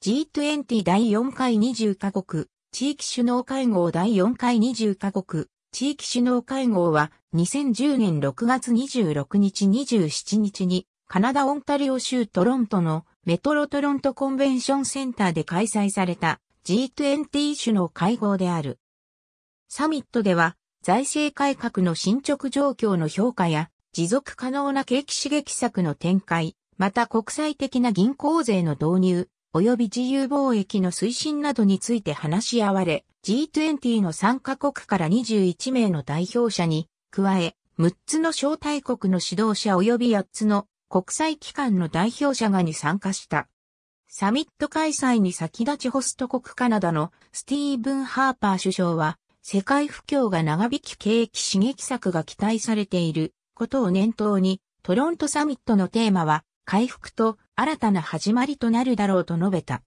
G20 第4回20カ国、地域首脳会合第4回20カ国、地域首脳会合は2010年6月26日27日にカナダ・オンタリオ州トロントのメトロトロントコンベンションセンターで開催された G20 首脳会合である。サミットでは財政改革の進捗状況の評価や持続可能な景気刺激策の展開、また国際的な銀行税の導入、及び自由貿易の推進などについて話し合われ、G20 の参加国から21名の代表者に加え、6つの招待国の指導者及び8つの国際機関の代表者がに参加した。サミット開催に先立ちホスト国カナダのスティーブン・ハーパー首相は、世界不況が長引き景気刺激策が期待されていることを念頭に、トロントサミットのテーマは回復と新たな始まりとなるだろうと述べた。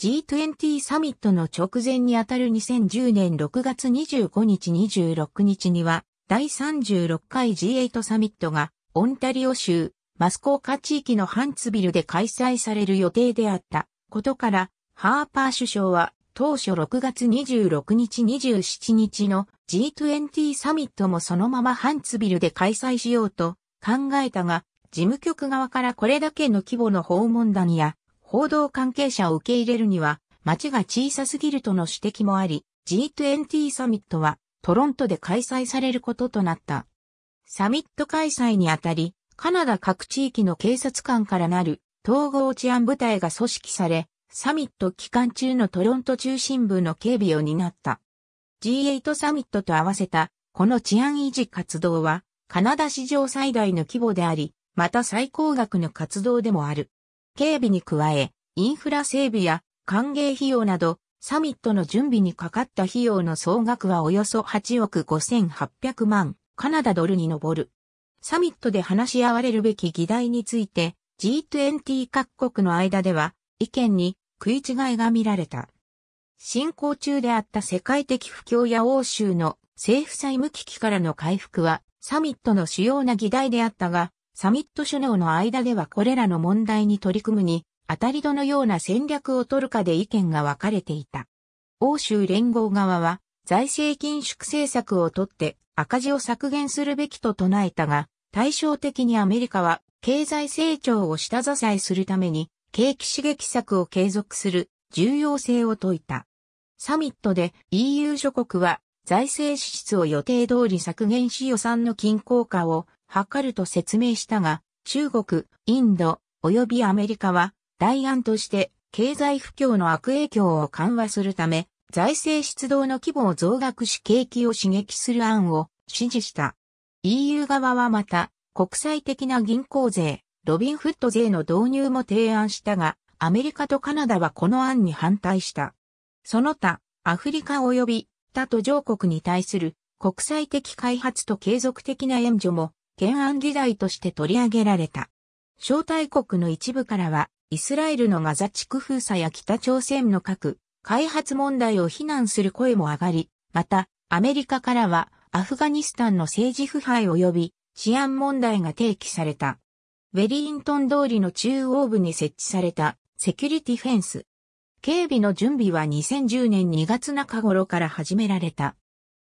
G20 サミットの直前にあたる2010年6月25日26日には、第36回 G8 サミットが、オンタリオ州、マスコーカ地域のハンツビルで開催される予定であったことから、ハーパー首相は当初6月26日27日の G20 サミットもそのままハンツビルで開催しようと考えたが、事務局側からこれだけの規模の訪問団や報道関係者を受け入れるには街が小さすぎるとの指摘もあり、G20 サミットはトロントで開催されることとなった。サミット開催にあたり、カナダ各地域の警察官からなる統合治安部隊が組織され、サミット期間中のトロント中心部の警備を担った。G8 サミットと合わせたこの治安維持活動はカナダ史上最大の規模であり、また最高額の活動でもある。警備に加え、インフラ整備や歓迎費用など、サミットの準備にかかった費用の総額はおよそ8億5800万カナダドルに上る。サミットで話し合われるべき議題について G20 各国の間では意見に食い違いが見られた。進行中であった世界的不況や欧州の政府債務危機からの回復はサミットの主要な議題であったが、サミット首脳の間ではこれらの問題に取り組むに、当たりどのような戦略を取るかで意見が分かれていた。欧州連合側は、財政緊縮政策をとって赤字を削減するべきと唱えたが、対照的にアメリカは経済成長を下支えするために、景気刺激策を継続する重要性を説いた。サミットで EU 諸国は財政支出を予定通り削減し予算の均衡化を図ると説明したが、中国、インド、及びアメリカは、代案として経済不況の悪影響を緩和するため、財政出動の規模を増額し景気を刺激する案を支持した。EU 側はまた、国際的な銀行税、ロビンフット税の導入も提案したが、アメリカとカナダはこの案に反対した。その他、アフリカ及び他途上国に対する国際的開発と継続的な援助も懸案議題として取り上げられた。招待国の一部からは、イスラエルのガザ地区封鎖や北朝鮮の核、開発問題を非難する声も上がり、また、アメリカからは、アフガニスタンの政治腐敗及び治安問題が提起された。ウェリントン通りの中央部に設置されたセキュリティフェンス。警備の準備は2010年2月中頃から始められた。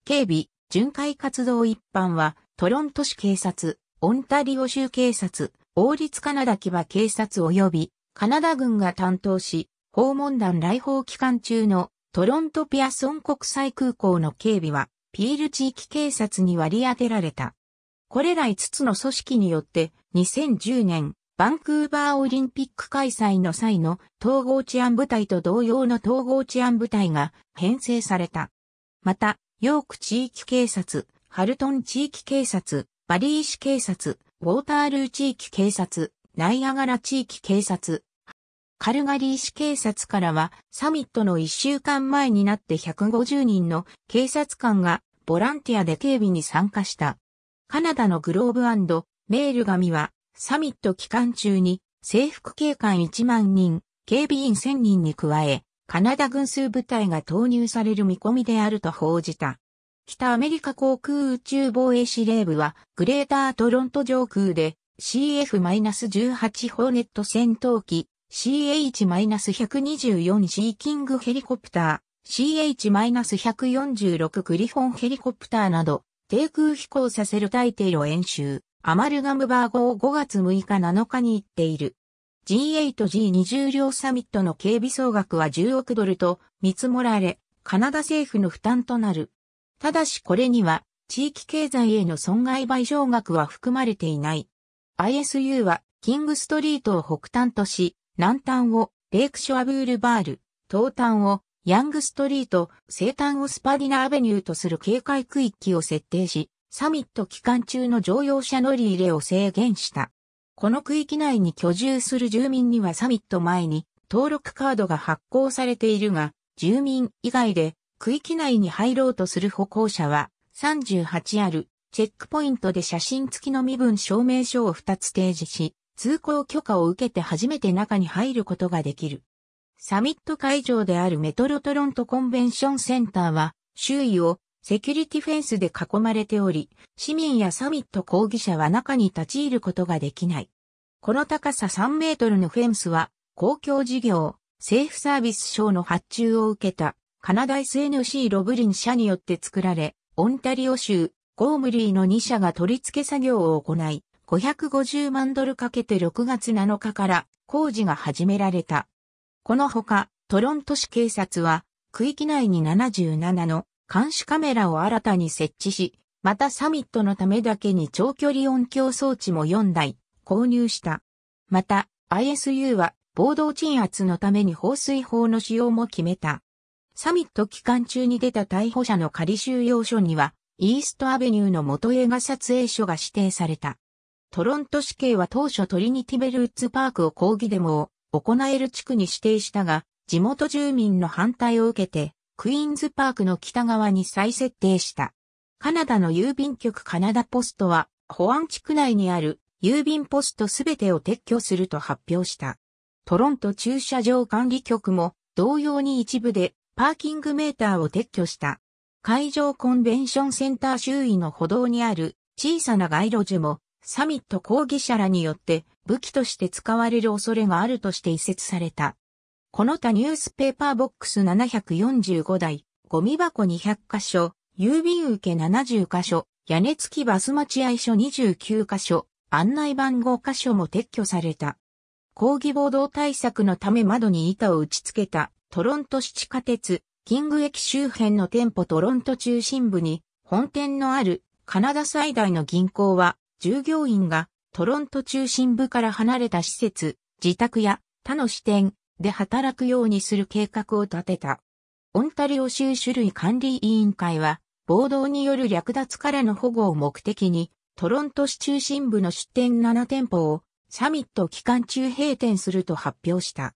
警備、巡回活動一般はトロント市警察、オンタリオ州警察、王立カナダ騎馬警察及び、カナダ軍が担当し、訪問団来訪期間中のトロントピアソン国際空港の警備は、ピール地域警察に割り当てられた。これら5つの組織によって、2010年、バンクーバーオリンピック開催の際の統合治安部隊と同様の統合治安部隊が編成された。また、ヨーク地域警察、ハルトン地域警察、バリー市警察、ウォータールー地域警察、ナイアガラ地域警察、カルガリー市警察からはサミットの1週間前になって150人の警察官がボランティアで警備に参加した。カナダのグローブメール紙はサミット期間中に制服警官1万人、警備員1000人に加え、カナダ軍数部隊が投入される見込みであると報じた。北アメリカ航空宇宙防衛司令部は、グレータートロント上空で CF-18 ホーネット戦闘機、CH-124 シーキングヘリコプター、CH-146 グリフォンヘリコプターなど、低空飛行させる大帝路演習、アマルガムバー号を5月6日7日に行っている。G8G20 両サミットの警備総額は10億ドルと見積もられ、カナダ政府の負担となる。ただしこれには地域経済への損害賠償額は含まれていない。ISU はキングストリートを北端とし、南端をレイクショアブールバール、東端をヤングストリート、西端をスパディナアベニューとする警戒区域を設定し、サミット期間中の乗用車乗り入れを制限した。この区域内に居住する住民にはサミット前に登録カードが発行されているが、住民以外で区域内に入ろうとする歩行者は、38あるチェックポイントで写真付きの身分証明書を2つ提示し、通行許可を受けて初めて中に入ることができる。サミット会場であるメトロトロントコンベンションセンターは、周囲をセキュリティフェンスで囲まれており、市民やサミット抗議者は中に立ち入ることができない。この高さ3メートルのフェンスは、公共事業、政府サービス省の発注を受けたカナダ SNC ロブリン社によって作られ、オンタリオ州、ゴームリーの2社が取り付け作業を行い、550万ドルかけて6月7日から工事が始められた。このほか、トロント市警察は、区域内に77の監視カメラを新たに設置し、またサミットのためだけに長距離音響装置も4台購入した。また、ISU は暴動鎮圧のために放水法の使用も決めた。サミット期間中に出た逮捕者の仮収容所には、イーストアベニューの元映画撮影所が指定された。トロント市警は当初トリニティベルッツパークを抗議デモを行える地区に指定したが、地元住民の反対を受けて、クイーンズパークの北側に再設定した。カナダの郵便局カナダポストは、保安地区内にある郵便ポストすべてを撤去すると発表した。トロント駐車場管理局も同様に一部でパーキングメーターを撤去した。会場コンベンションセンター周囲の歩道にある小さな街路樹もサミット抗議者らによって武器として使われる恐れがあるとして移設された。この他ニュースペーパーボックス745台、ゴミ箱200箇所、郵便受け70箇所、屋根付きバス待合所29箇所、案内番号箇所も撤去された。抗議暴動対策のため窓に板を打ち付けたトロント市地下鉄、キング駅周辺の店舗トロント中心部に本店のあるカナダ最大の銀行は従業員がトロント中心部から離れた施設、自宅や他の支店で働くようにする計画を立てた。オンタリオ州種類管理委員会は暴動による略奪からの保護を目的にトロント市中心部の出店7店舗をサミット期間中閉店すると発表した。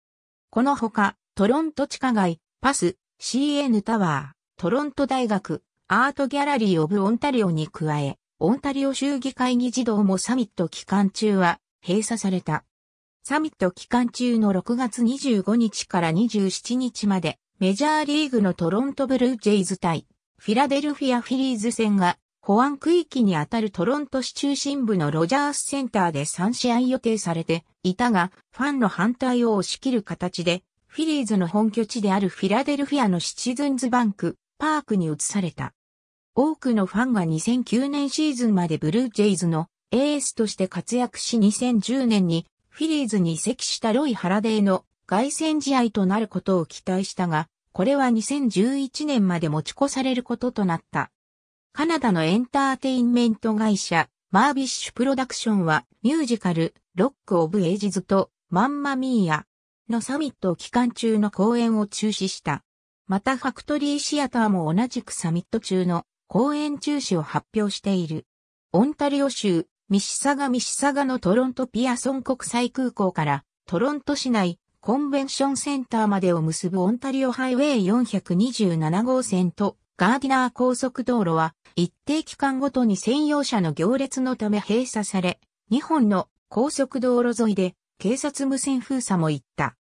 このほか、トロント地下街、パス、CN タワー、トロント大学、アートギャラリー・オブ・オンタリオに加え、オンタリオ州議会議事堂もサミット期間中は閉鎖された。サミット期間中の6月25日から27日まで、メジャーリーグのトロントブルージェイズ対、フィラデルフィアフィリーズ戦が、保安区域にあたるトロント市中心部のロジャースセンターで3試合予定されていたが、ファンの反対を押し切る形でフィリーズの本拠地であるフィラデルフィアのシチズンズバンク、パークに移された。多くのファンが2009年シーズンまでブルージェイズのエースとして活躍し2010年にフィリーズに移籍したロイ・ハラデーの凱旋試合となることを期待したが、これは2011年まで持ち越されることとなった。カナダのエンターテインメント会社、マービッシュプロダクションはミュージカル、ロック・オブ・エイジズとマンマ・ミーア、のサミット期間中の公演を中止した。またファクトリーシアターも同じくサミット中の公演中止を発表している。オンタリオ州、ミシサガミシサガのトロントピアソン国際空港からトロント市内コンベンションセンターまでを結ぶオンタリオハイウェイ427号線とガーディナー高速道路は一定期間ごとに専用車の行列のため閉鎖され、2本の高速道路沿いで警察無線封鎖も行った。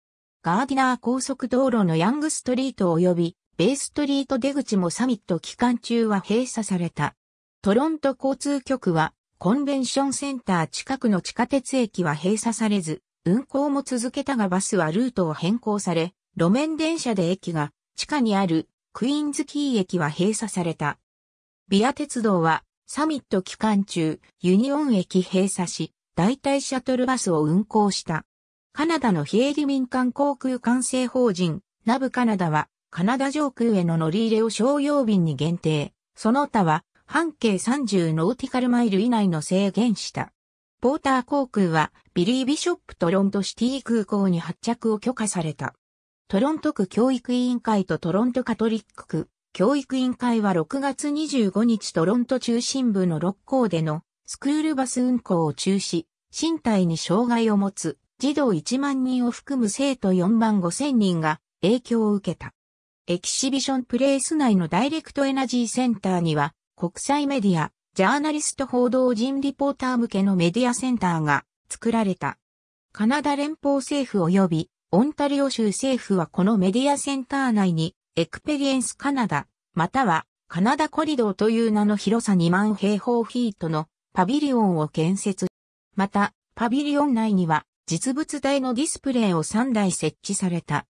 ガーディナー高速道路のヤングストリート及びベイストリート出口もサミット期間中は閉鎖された。トロント交通局はコンベンションセンター近くの地下鉄駅は閉鎖されず、運行も続けたがバスはルートを変更され、路面電車で駅が地下にあるクイーンズキー駅は閉鎖された。ビア鉄道はサミット期間中ユニオン駅閉鎖し、代替シャトルバスを運行した。カナダの非営利民間航空管制法人、ナブカナダは、カナダ上空への乗り入れを商用便に限定、その他は、半径30ノーティカルマイル以内の制限した。ポーター航空は、ビリー・ビショップトロントシティ空港に発着を許可された。トロント区教育委員会とトロントカトリック区教育委員会は6月25日トロント中心部の6校でのスクールバス運行を中止、身体に障害を持つ児童1万人を含む生徒4万5千人が影響を受けた。エキシビションプレイス内のダイレクトエナジーセンターには、国際メディア、ジャーナリスト報道人リポーター向けのメディアセンターが作られた。カナダ連邦政府及びオンタリオ州政府はこのメディアセンター内にエクペリエンスカナダ、またはカナダコリドーという名の広さ2万平方フィートのパビリオンを建設。また、パビリオン内には実物大のディスプレイを3台設置された。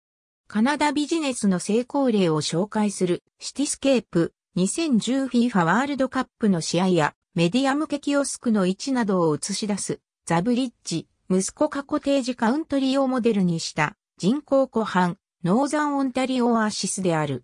カナダビジネスの成功例を紹介するシティスケープ 2010FIFA ワールドカップの試合やメディア向けキオスクの位置などを映し出すザブリッジ息子過去定時カウントリーをモデルにした人口湖畔ノーザンオンタリオオアシスである。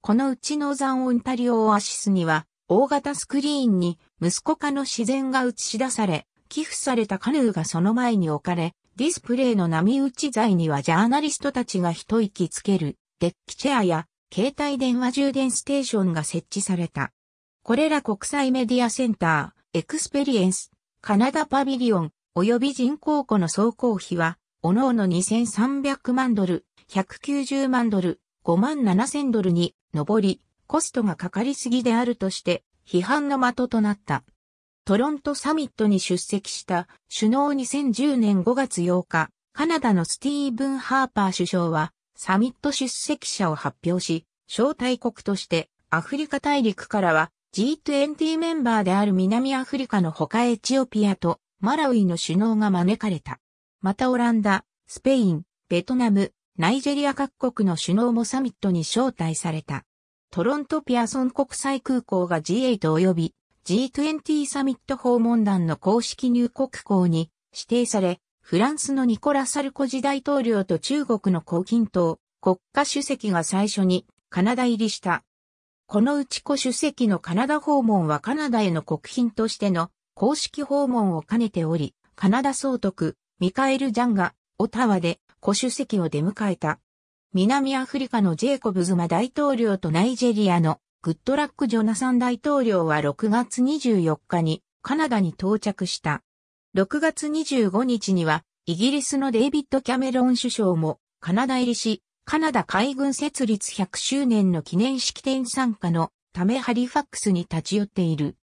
このうちノーザンオンタリオオアシスには大型スクリーンに息子化の自然が映し出され寄付されたカヌーがその前に置かれ、ディスプレイの波打ち材にはジャーナリストたちが一息つけるデッキチェアや携帯電話充電ステーションが設置された。これら国際メディアセンター、エクスペリエンス、カナダパビリオン、及び人工庫の総工費は、おのおの2300万ドル、190万ドル、5万7000ドルに上り、コストがかかりすぎであるとして、批判の的となった。トロントサミットに出席した首脳2010年5月8日、カナダのスティーブン・ハーパー首相はサミット出席者を発表し、招待国としてアフリカ大陸からは G20 メンバーである南アフリカの他エチオピアとマラウイの首脳が招かれた。またオランダ、スペイン、ベトナム、ナイジェリア各国の首脳もサミットに招待された。トロントピアソン国際空港が G8 及び G20 サミット訪問団の公式入国校に指定され、フランスのニコラ・サルコジ大統領と中国の胡錦涛国家主席が最初にカナダ入りした。このうち胡主席のカナダ訪問はカナダへの国賓としての公式訪問を兼ねており、カナダ総督ミカエル・ジャンがオタワで胡主席を出迎えた。南アフリカのジェイコブズマ大統領とナイジェリアのグッドラック・ジョナサン大統領は6月24日にカナダに到着した。6月25日にはイギリスのデイビッド・キャメロン首相もカナダ入りし、カナダ海軍設立100周年の記念式典参加のためハリファックスに立ち寄っている。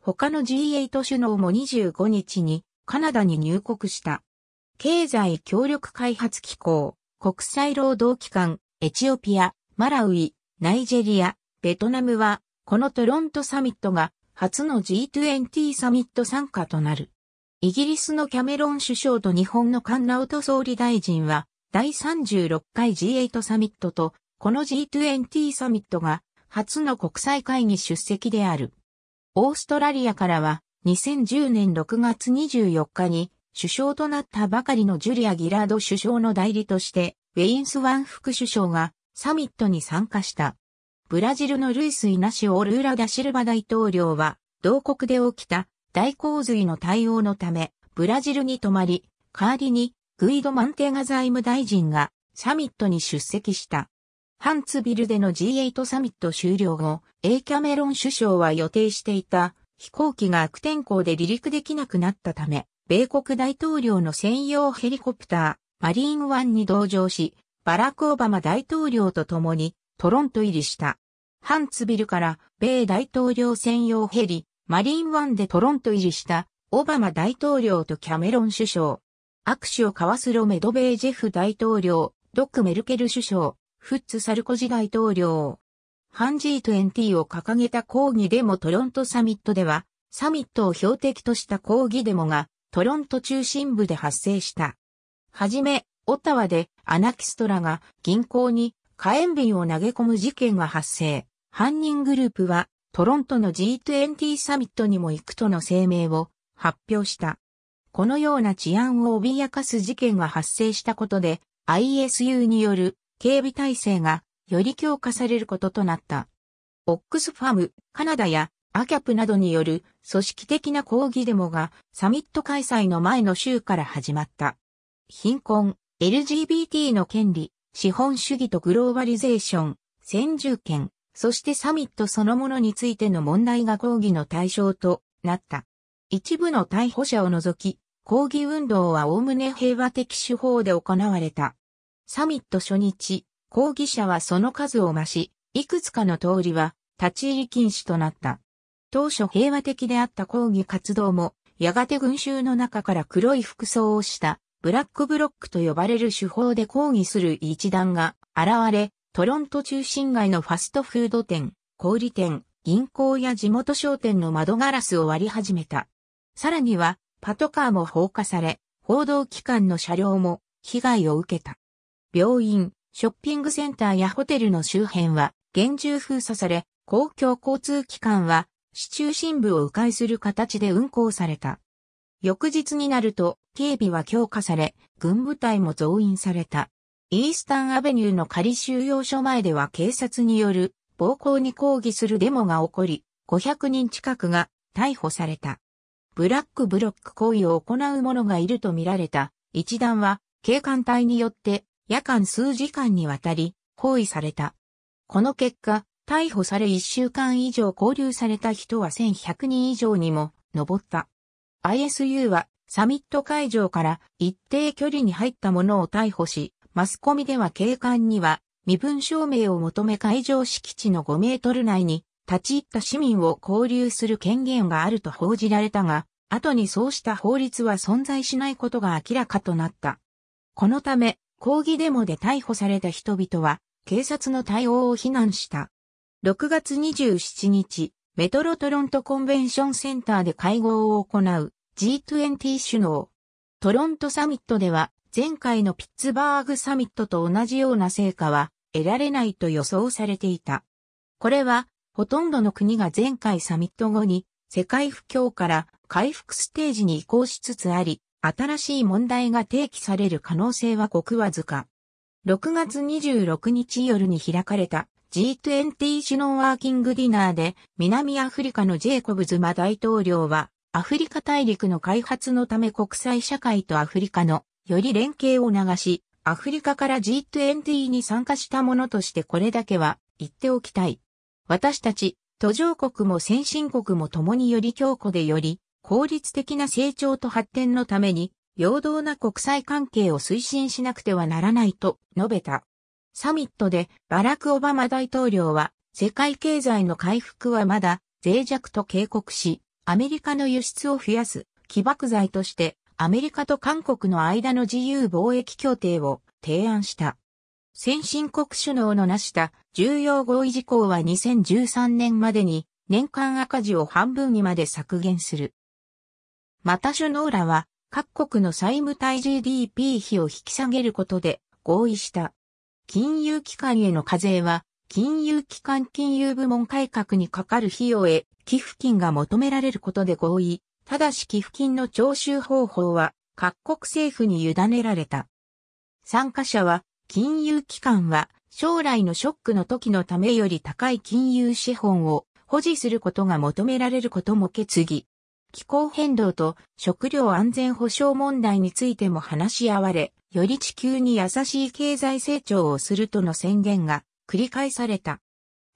他の G8 首脳も25日にカナダに入国した。経済協力開発機構、国際労働機関、エチオピア、マラウイ、ナイジェリア、ベトナムは、このトロントサミットが初の G20 サミット参加となる。イギリスのキャメロン首相と日本のカンナウト総理大臣は、第36回 G8 サミットと、この G20 サミットが初の国際会議出席である。オーストラリアからは、2010年6月24日に首相となったばかりのジュリア・ギラード首相の代理として、ウェインスワン副首相がサミットに参加した。ブラジルのルイス・イナシオ・ルーラ・ダシルバ大統領は、同国で起きた大洪水の対応のため、ブラジルに泊まり、代わりに、グイド・マンテガ財務大臣がサミットに出席した。ハンツビルでの G8 サミット終了後、A キャメロン首相は予定していた飛行機が悪天候で離陸できなくなったため、米国大統領の専用ヘリコプター、マリーンワンに同乗し、バラク・オバマ大統領と共にトロント入りした。ハンツビルから米大統領専用ヘリ、マリンワンでトロント入りした、オバマ大統領とキャメロン首相。握手を交わすロメドベージェフ大統領、ドク・メルケル首相、フッツ・サルコジ大統領。ハンジーエンィーを掲げた抗議デモトロントサミットでは、サミットを標的とした抗議デモがトロント中心部で発生した。はじめ、オタワでアナキストラが銀行に火炎瓶を投げ込む事件が発生。犯人グループはトロントの G20 サミットにも行くとの声明を発表した。このような治安を脅かす事件が発生したことで ISU による警備体制がより強化されることとなった。オックスファム、カナダやアキャプなどによる組織的な抗議デモがサミット開催の前の週から始まった。貧困、LGBT の権利、資本主義とグローバリゼーション、先住権、そしてサミットそのものについての問題が抗議の対象となった。一部の逮捕者を除き、抗議運動は概ね平和的手法で行われた。サミット初日、抗議者はその数を増し、いくつかの通りは立ち入り禁止となった。当初平和的であった抗議活動も、やがて群衆の中から黒い服装をしたブラックブロックと呼ばれる手法で抗議する一団が現れ、トロント中心街のファストフード店、小売店、銀行や地元商店の窓ガラスを割り始めた。さらには、パトカーも放火され、報道機関の車両も被害を受けた。病院、ショッピングセンターやホテルの周辺は厳重封鎖され、公共交通機関は市中心部を迂回する形で運行された。翌日になると、警備は強化され、軍部隊も増員された。イースタンアベニューの仮収容所前では警察による暴行に抗議するデモが起こり、500人近くが逮捕された。ブラックブロック行為を行う者がいるとみられた一団は警官隊によって夜間数時間にわたり行為された。この結果、逮捕され1週間以上拘留された人は1100人以上にも上った。ISU はサミット会場から一定距離に入ったものを逮捕し、マスコミでは警官には身分証明を求め会場敷地の5メートル内に立ち入った市民を交流する権限があると報じられたが、後にそうした法律は存在しないことが明らかとなった。このため、抗議デモで逮捕された人々は、警察の対応を非難した。6月27日、メトロトロントコンベンションセンターで会合を行う G20 首脳。トロントサミットでは前回のピッツバーグサミットと同じような成果は得られないと予想されていた。これはほとんどの国が前回サミット後に世界不況から回復ステージに移行しつつあり、新しい問題が提起される可能性は極わずか。6月26日夜に開かれた G20 首脳ワーキングディナーで南アフリカのジェイコブズマ大統領はアフリカ大陸の開発のため国際社会とアフリカのより連携を促し、アフリカから G20 に参加したものとしてこれだけは言っておきたい。私たち、途上国も先進国も共により強固でより効率的な成長と発展のために、平等な国際関係を推進しなくてはならないと述べた。サミットでバラク・オバマ大統領は世界経済の回復はまだ脆弱と警告し、アメリカの輸出を増やす起爆剤としてアメリカと韓国の間の自由貿易協定を提案した。先進国首脳の成した重要合意事項は2013年までに年間赤字を半分にまで削減する。また首脳らは各国の債務対 GDP 比を引き下げることで合意した。金融機関への課税は、金融機関金融部門改革にかかる費用へ寄付金が求められることで合意、ただし寄付金の徴収方法は各国政府に委ねられた。参加者は、金融機関は将来のショックの時のためより高い金融資本を保持することが求められることも決議。気候変動と食料安全保障問題についても話し合われ、より地球に優しい経済成長をするとの宣言が繰り返された。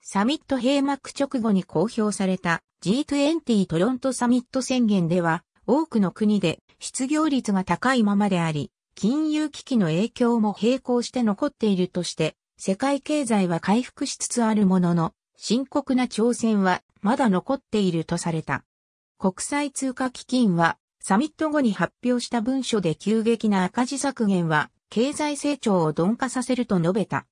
サミット閉幕直後に公表された G20 トロントサミット宣言では、多くの国で失業率が高いままであり、金融危機の影響も並行して残っているとして、世界経済は回復しつつあるものの、深刻な挑戦はまだ残っているとされた。国際通貨基金はサミット後に発表した文書で急激な赤字削減は、経済成長を鈍化させると述べた。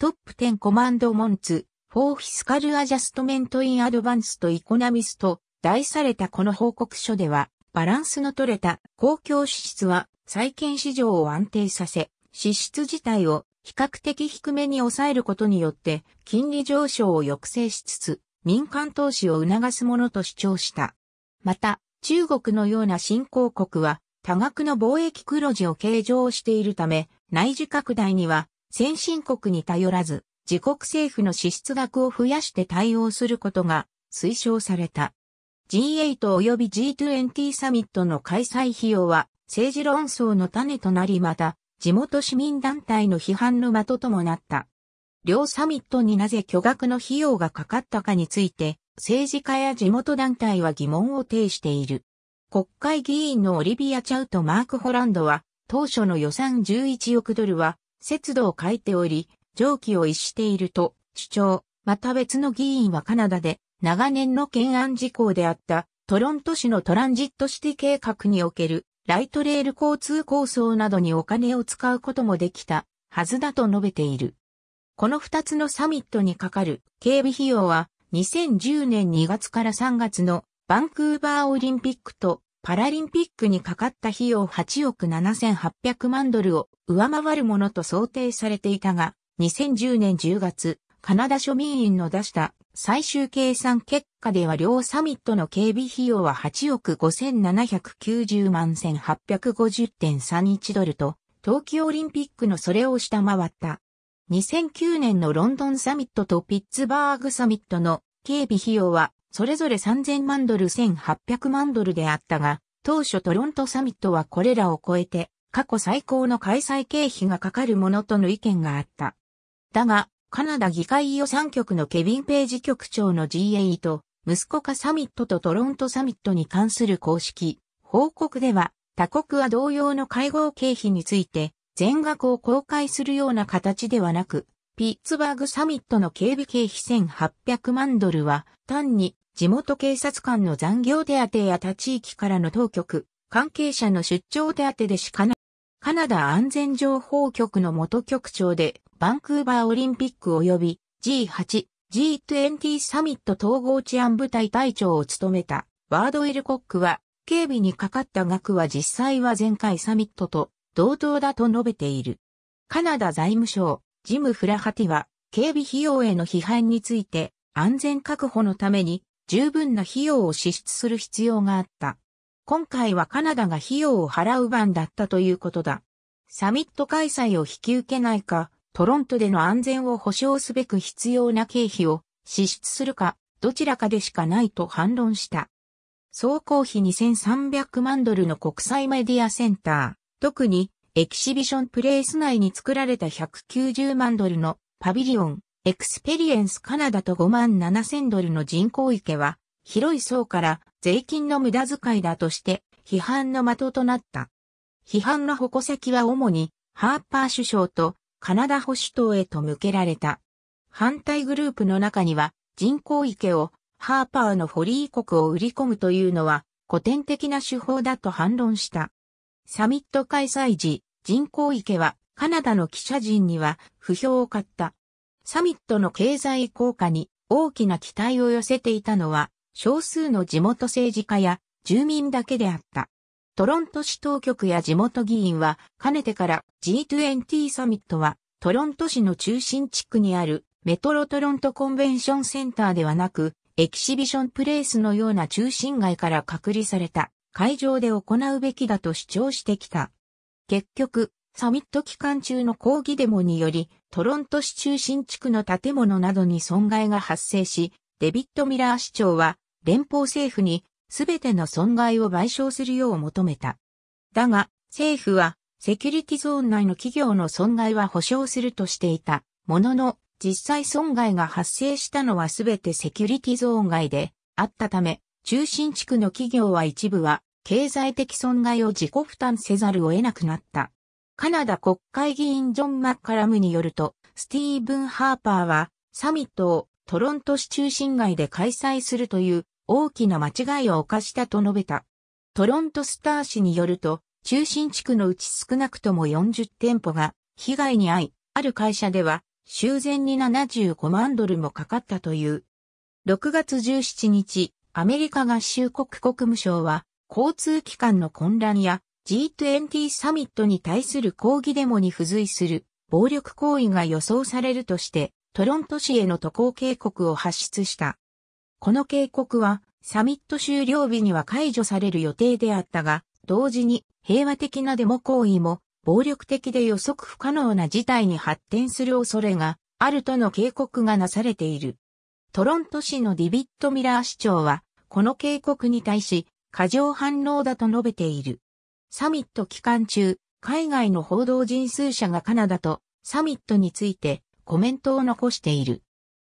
トップ10コマンドモンツ、フォーフィスカルアジャストメントインアドバンスとイコナミスト、題されたこの報告書では、バランスの取れた公共支出は債券市場を安定させ、支出自体を比較的低めに抑えることによって金利上昇を抑制しつつ民間投資を促すものと主張した。また、中国のような新興国は多額の貿易黒字を計上しているため、内需拡大には先進国に頼らず、自国政府の支出額を増やして対応することが推奨された。G8 及び G20 サミットの開催費用は政治論争の種となりまた、地元市民団体の批判の的ともなった。両サミットになぜ巨額の費用がかかったかについて、政治家や地元団体は疑問を呈している。国会議員のオリビア・チャウとマーク・ホランドは、当初の予算11億ドルは、節度を欠いており、上記を逸していると主張。また別の議員はカナダで、長年の懸案事項であった、トロント市のトランジットシティ計画における、ライトレール交通構想などにお金を使うこともできた、はずだと述べている。この二つのサミットにかかる警備費用は、2010年2月から3月のバンクーバーオリンピックとパラリンピックにかかった費用8億7800万ドルを上回るものと想定されていたが、2010年10月、カナダ庶民院の出した最終計算結果では両サミットの警備費用は8億5790万1850.31ドルと、冬季オリンピックのそれを下回った2009年のロンドンサミットとピッツバーグサミットの警備費用はそれぞれ3000万ドル1800万ドルであったが、当初トロントサミットはこれらを超えて過去最高の開催経費がかかるものとの意見があった。だが、カナダ議会予算局のケビン・ページ局長の GA と、息子化サミットとトロントサミットに関する公式、報告では、他国は同様の会合経費について、全額を公開するような形ではなく、ピッツバーグサミットの警備経費1800万ドルは、単に地元警察官の残業手当や他地域からの当局、関係者の出張手当でしかない。カナダ安全情報局の元局長で、バンクーバーオリンピック及び G8、G20 サミット統合治安部隊隊長を務めた、ワードウィルコックは、警備にかかった額は実際は前回サミットと同等だと述べている。カナダ財務省、ジム・フラハティは、警備費用への批判について、安全確保のために十分な費用を支出する必要があった。今回はカナダが費用を払う番だったということだ。サミット開催を引き受けないか、トロントでの安全を保障すべく必要な経費を支出するか、どちらかでしかないと反論した。総工費2300万ドルの国際メディアセンター、特にエキシビションプレイス内に作られた190万ドルのパビリオン、エクスペリエンスカナダと5万7000ドルの人工池は、広い層から税金の無駄遣いだとして批判の的となった。批判の矛先は主にハーパー首相とカナダ保守党へと向けられた。反対グループの中には人工池をハーパーのフォリー国を売り込むというのは古典的な手法だと反論したサミット開催時、人工池はカナダの記者陣には不評を買った。サミットの経済効果に大きな期待を寄せていたのは少数の地元政治家や住民だけであった。トロント市当局や地元議員はかねてから G20 サミットはトロント市の中心地区にあるメトロトロントコンベンションセンターではなくエキシビションプレイスのような中心街から隔離された会場で行うべきだと主張してきた。結局、サミット期間中の抗議デモにより、トロント市中心地区の建物などに損害が発生し、デビッド・ミラー市長は連邦政府にすべての損害を賠償するよう求めた。だが、政府はセキュリティゾーン内の企業の損害は保証するとしていた。ものの、実際損害が発生したのはすべてセキュリティゾーン外であったため、中心地区の企業は一部は経済的損害を自己負担せざるを得なくなった。カナダ国会議員ジョン・マッカラムによると、スティーブン・ハーパーはサミットをトロント市中心街で開催するという大きな間違いを犯したと述べた。トロントスター氏によると、中心地区のうち少なくとも40店舗が被害に遭い、ある会社では修繕に75万ドルもかかったという。6月17日、アメリカ合衆国国務省は、交通機関の混乱や G20 サミットに対する抗議デモに付随する暴力行為が予想されるとして、トロント市への渡航警告を発出した。この警告は、サミット終了日には解除される予定であったが、同時に平和的なデモ行為も暴力的で予測不可能な事態に発展する恐れがあるとの警告がなされている。トロント市のディビット・ミラー市長は、この警告に対し、過剰反応だと述べている。サミット期間中、海外の報道人数者がカナダとサミットについてコメントを残している。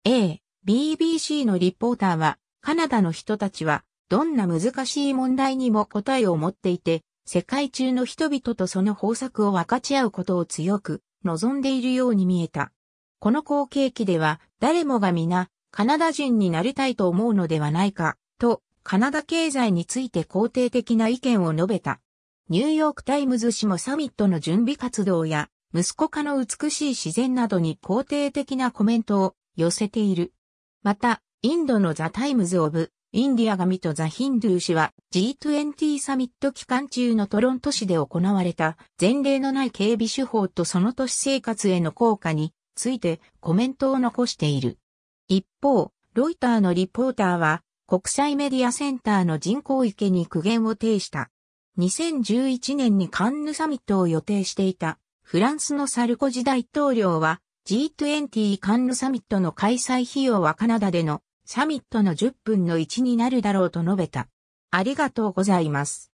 A、BBC のリポーターは、カナダの人たちは、どんな難しい問題にも答えを持っていて、世界中の人々とその方策を分かち合うことを強く望んでいるように見えた。この後継機では誰もが皆カナダ人になりたいと思うのではないか、と、カナダ経済について肯定的な意見を述べた。ニューヨークタイムズ氏もサミットの準備活動や、息子家の美しい自然などに肯定的なコメントを寄せている。また、インドのザ・タイムズ・オブ・インディア紙とザ・ヒンドゥー氏は G20 サミット期間中のトロント市で行われた前例のない警備手法とその都市生活への効果についてコメントを残している。一方、ロイターのリポーターは、国際メディアセンターの人口池に苦言を呈した。2011年にカンヌサミットを予定していた、フランスのサルコジ大統領は、G20 カンヌサミットの開催費用はカナダでのサミットの10分の1になるだろうと述べた。ありがとうございます。